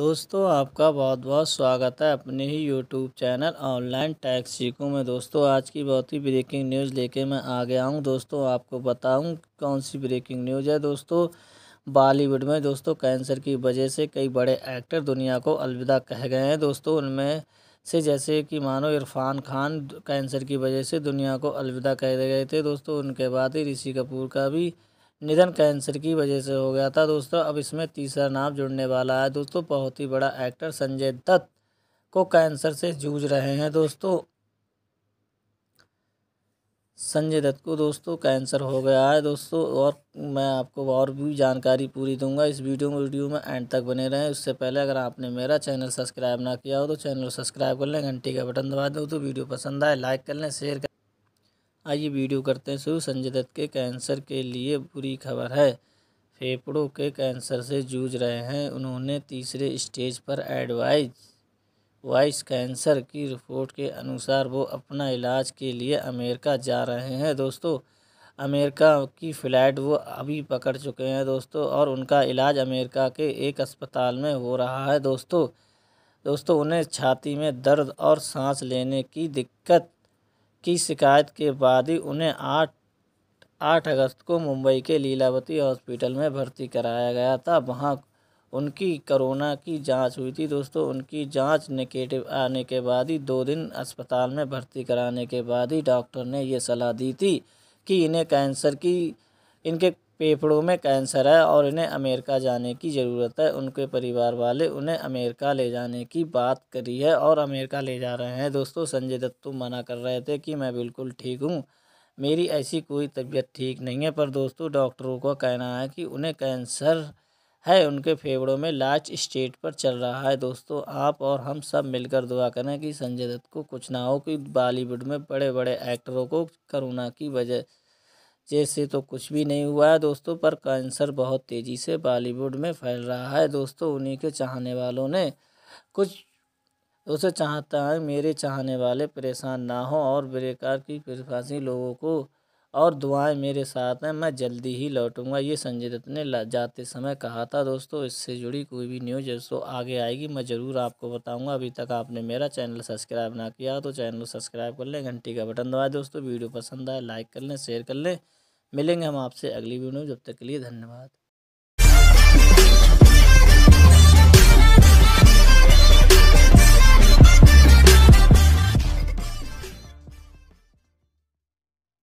दोस्तों आपका बहुत बहुत स्वागत है अपने ही यूट्यूब चैनल ऑनलाइन टैक्स सीखूँ में दोस्तों आज की बहुत ही ब्रेकिंग न्यूज़ लेके मैं आ गया हूँ दोस्तों आपको बताऊँ कौन सी ब्रेकिंग न्यूज़ है दोस्तों बॉलीवुड में दोस्तों कैंसर की वजह से कई बड़े एक्टर दुनिया को अलविदा कह गए हैं दोस्तों उनमें से जैसे कि मानो इरफान खान कैंसर की वजह से दुनिया को अलविदा कह गए थे दोस्तों उनके बाद ही ऋषि कपूर का भी निधन कैंसर की वजह से हो गया था दोस्तों अब इसमें तीसरा नाम जुड़ने वाला है दोस्तों बहुत ही बड़ा एक्टर संजय दत्त को कैंसर से जूझ रहे हैं दोस्तों संजय दत्त को दोस्तों कैंसर हो गया है दोस्तों और मैं आपको और भी जानकारी पूरी दूंगा इस वीडियो में वीडियो में एंड तक बने रहें उससे पहले अगर आपने मेरा चैनल सब्सक्राइब ना किया हो तो चैनल सब्सक्राइब कर लें घंटी का बटन दबा दें तो वीडियो पसंद आए लाइक कर लें शेयर कर आइए वीडियो करते हैं शुरू संजय दत्त के कैंसर के लिए बुरी खबर है फेफड़ों के कैंसर से जूझ रहे हैं उन्होंने तीसरे स्टेज पर एडवाइज वाइस कैंसर की रिपोर्ट के अनुसार वो अपना इलाज के लिए अमेरिका जा रहे हैं दोस्तों अमेरिका की फ़्लाइट वो अभी पकड़ चुके हैं दोस्तों और उनका इलाज अमेरिका के एक अस्पताल में हो रहा है दोस्तों दोस्तों उन्हें छाती में दर्द और सांस लेने की दिक्कत की शिकायत के बाद ही उन्हें आठ आठ अगस्त को मुंबई के लीलावती हॉस्पिटल में भर्ती कराया गया था वहाँ उनकी कोरोना की जांच हुई थी दोस्तों उनकी जांच नेगेटिव आने के बाद ही दो दिन अस्पताल में भर्ती कराने के बाद ही डॉक्टर ने ये सलाह दी थी कि इन्हें कैंसर की इनके फेफड़ों में कैंसर है और इन्हें अमेरिका जाने की ज़रूरत है उनके परिवार वाले उन्हें अमेरिका ले जाने की बात करी है और अमेरिका ले जा रहे हैं दोस्तों संजय दत्तू मना कर रहे थे कि मैं बिल्कुल ठीक हूँ मेरी ऐसी कोई तबीयत ठीक नहीं है पर दोस्तों डॉक्टरों का कहना है कि उन्हें कैंसर है उनके फेफड़ों में लाच स्टेट पर चल रहा है दोस्तों आप और हम सब मिलकर दुआ करें कि संजय दत्त को कुछ ना हो कि बॉलीवुड में बड़े बड़े एक्टरों को करोना की वजह बच्चे से तो कुछ भी नहीं हुआ है दोस्तों पर कैंसर बहुत तेज़ी से बॉलीवुड में फैल रहा है दोस्तों उन्हीं के चाहने वालों ने कुछ उसे चाहता है मेरे चाहने वाले परेशान ना हो और बेकार की परेशानी लोगों को और दुआएं मेरे साथ हैं मैं जल्दी ही लौटूंगा ये संजय दत्त ने जाते समय कहा था दोस्तों इससे जुड़ी कोई भी न्यूज़ जैसो आगे आएगी मैं ज़रूर आपको बताऊंगा अभी तक आपने मेरा चैनल सब्सक्राइब ना किया तो चैनल सब्सक्राइब कर लें घंटी का बटन दबाएं दोस्तों वीडियो पसंद आए लाइक कर लें शेयर कर लें मिलेंगे हम आपसे अगली वीडियो में जब तक के लिए धन्यवाद